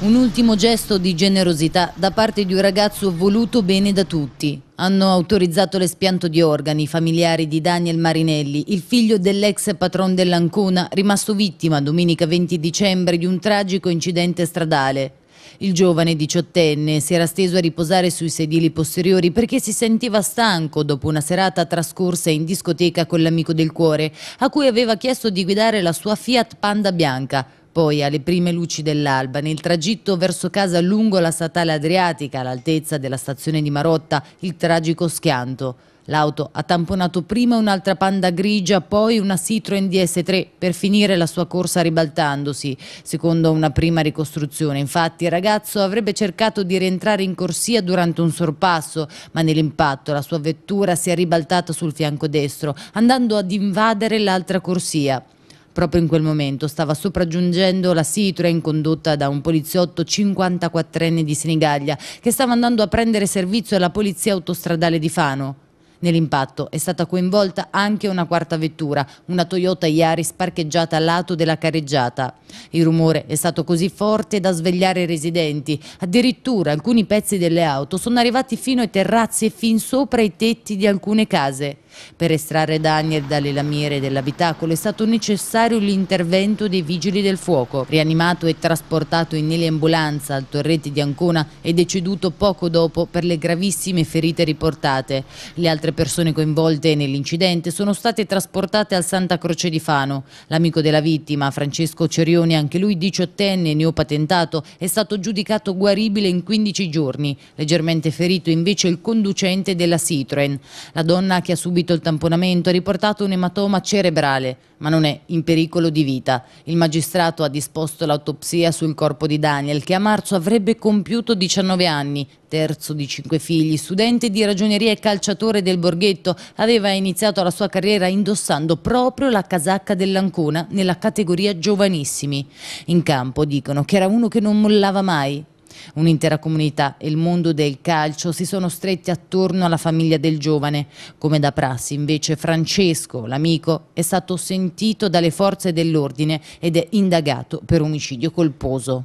Un ultimo gesto di generosità da parte di un ragazzo voluto bene da tutti. Hanno autorizzato l'espianto di organi i familiari di Daniel Marinelli, il figlio dell'ex patron dell'Ancona, rimasto vittima domenica 20 dicembre di un tragico incidente stradale. Il giovane diciottenne si era steso a riposare sui sedili posteriori perché si sentiva stanco dopo una serata trascorsa in discoteca con l'amico del cuore, a cui aveva chiesto di guidare la sua Fiat Panda bianca, poi alle prime luci dell'alba, nel tragitto verso casa lungo la statale Adriatica, all'altezza della stazione di Marotta, il tragico schianto. L'auto ha tamponato prima un'altra panda grigia, poi una Citroen DS3 per finire la sua corsa ribaltandosi. Secondo una prima ricostruzione, infatti, il ragazzo avrebbe cercato di rientrare in corsia durante un sorpasso, ma nell'impatto la sua vettura si è ribaltata sul fianco destro, andando ad invadere l'altra corsia. Proprio in quel momento stava sopraggiungendo la Citroen condotta da un poliziotto 54enne di Senigallia che stava andando a prendere servizio alla polizia autostradale di Fano. Nell'impatto è stata coinvolta anche una quarta vettura, una Toyota Yaris parcheggiata a lato della carreggiata. Il rumore è stato così forte da svegliare i residenti. Addirittura alcuni pezzi delle auto sono arrivati fino ai terrazzi e fin sopra i tetti di alcune case. Per estrarre Daniel dalle lamiere dell'abitacolo è stato necessario l'intervento dei vigili del fuoco. Rianimato e trasportato in eliambulanza al Torreti di Ancona è deceduto poco dopo per le gravissime ferite riportate. Le altre altre persone coinvolte nell'incidente sono state trasportate al Santa Croce di Fano. L'amico della vittima, Francesco Cerioni, anche lui diciottenne, e neopatentato, è stato giudicato guaribile in 15 giorni, leggermente ferito invece il conducente della Citroen. La donna che ha subito il tamponamento ha riportato un ematoma cerebrale, ma non è in pericolo di vita. Il magistrato ha disposto l'autopsia sul corpo di Daniel, che a marzo avrebbe compiuto 19 anni, terzo di cinque figli, studente di ragioneria e calciatore del Borghetto aveva iniziato la sua carriera indossando proprio la casacca dell'Ancona nella categoria giovanissimi. In campo dicono che era uno che non mollava mai, Un'intera comunità e il mondo del calcio si sono stretti attorno alla famiglia del giovane. Come da prassi, invece, Francesco, l'amico, è stato sentito dalle forze dell'ordine ed è indagato per omicidio colposo.